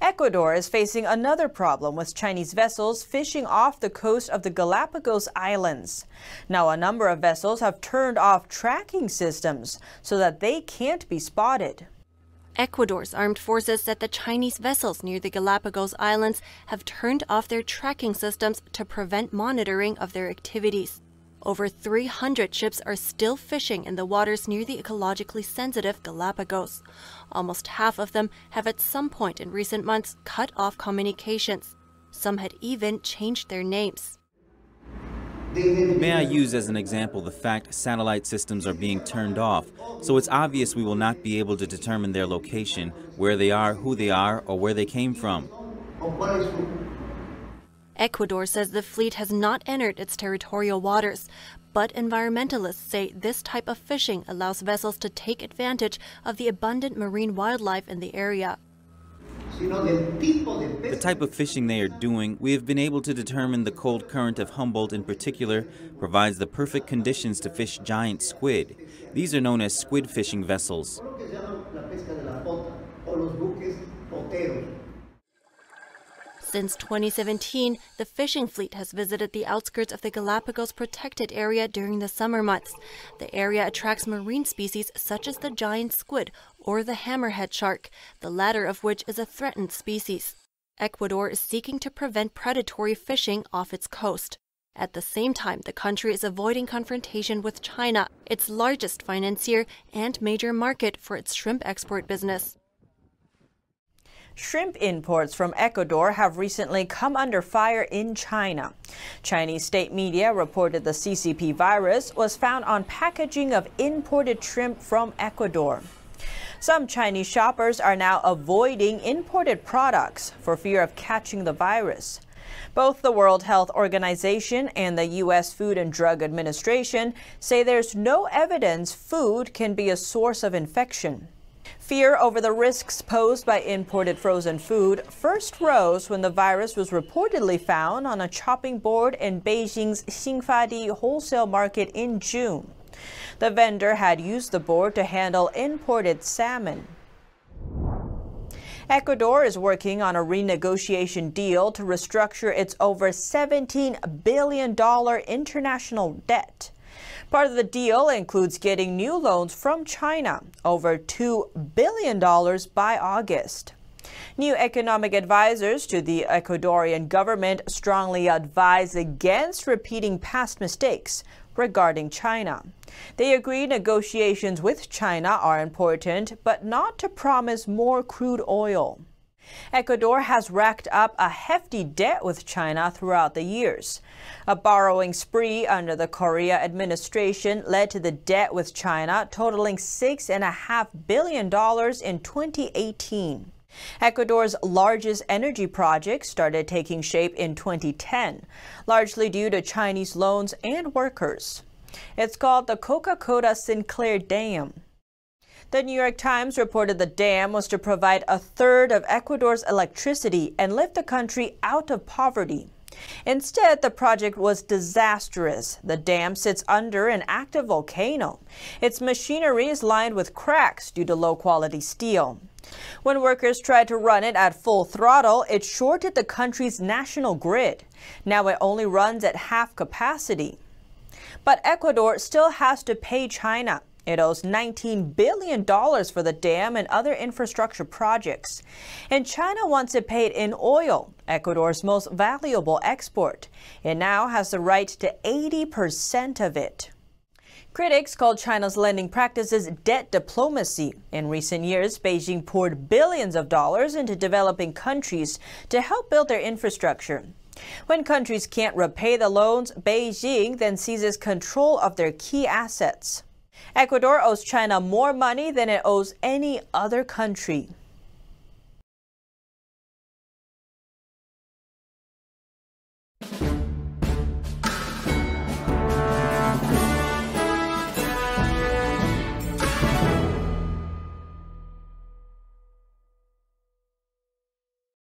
Ecuador is facing another problem with Chinese vessels fishing off the coast of the Galapagos Islands. Now, a number of vessels have turned off tracking systems so that they can't be spotted. Ecuador's armed forces said the Chinese vessels near the Galapagos Islands have turned off their tracking systems to prevent monitoring of their activities. Over 300 ships are still fishing in the waters near the ecologically sensitive Galapagos. Almost half of them have at some point in recent months cut off communications. Some had even changed their names. May I use as an example the fact satellite systems are being turned off, so it's obvious we will not be able to determine their location, where they are, who they are, or where they came from. Ecuador says the fleet has not entered its territorial waters, but environmentalists say this type of fishing allows vessels to take advantage of the abundant marine wildlife in the area. The type of fishing they are doing, we have been able to determine the cold current of Humboldt in particular, provides the perfect conditions to fish giant squid. These are known as squid fishing vessels. Since 2017, the fishing fleet has visited the outskirts of the Galapagos protected area during the summer months. The area attracts marine species such as the giant squid or the hammerhead shark, the latter of which is a threatened species. Ecuador is seeking to prevent predatory fishing off its coast. At the same time, the country is avoiding confrontation with China, its largest financier and major market for its shrimp export business. Shrimp imports from Ecuador have recently come under fire in China. Chinese state media reported the CCP virus was found on packaging of imported shrimp from Ecuador. Some Chinese shoppers are now avoiding imported products for fear of catching the virus. Both the World Health Organization and the U.S. Food and Drug Administration say there's no evidence food can be a source of infection. Fear over the risks posed by imported frozen food first rose when the virus was reportedly found on a chopping board in Beijing's Xinfadi wholesale market in June. The vendor had used the board to handle imported salmon. Ecuador is working on a renegotiation deal to restructure its over $17 billion international debt. Part of the deal includes getting new loans from China, over $2 billion by August. New economic advisors to the Ecuadorian government strongly advise against repeating past mistakes regarding China. They agree negotiations with China are important, but not to promise more crude oil. Ecuador has racked up a hefty debt with China throughout the years. A borrowing spree under the Korea administration led to the debt with China totaling $6.5 billion in 2018. Ecuador's largest energy project started taking shape in 2010, largely due to Chinese loans and workers. It's called the Coca-Cola Sinclair Dam. The New York Times reported the dam was to provide a third of Ecuador's electricity and lift the country out of poverty. Instead, the project was disastrous. The dam sits under an active volcano. Its machinery is lined with cracks due to low quality steel. When workers tried to run it at full throttle, it shorted the country's national grid. Now it only runs at half capacity. But Ecuador still has to pay China it owes $19 billion for the dam and other infrastructure projects. And China wants it paid in oil, Ecuador's most valuable export. It now has the right to 80% of it. Critics call China's lending practices debt diplomacy. In recent years, Beijing poured billions of dollars into developing countries to help build their infrastructure. When countries can't repay the loans, Beijing then seizes control of their key assets. Ecuador owes China more money than it owes any other country.